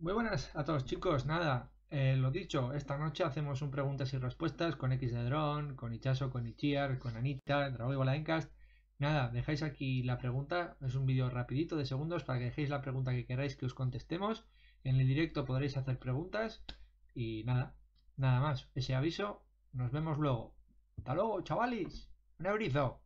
Muy buenas a todos chicos, nada, eh, lo dicho, esta noche hacemos un preguntas y respuestas con X de Drone, con Ichaso, con Ichiar, con Anita, Drago y Nada, dejáis aquí la pregunta, es un vídeo rapidito de segundos para que dejéis la pregunta que queráis que os contestemos. En el directo podréis hacer preguntas y nada, nada más, ese aviso, nos vemos luego. Hasta luego, chavales, un abrizo.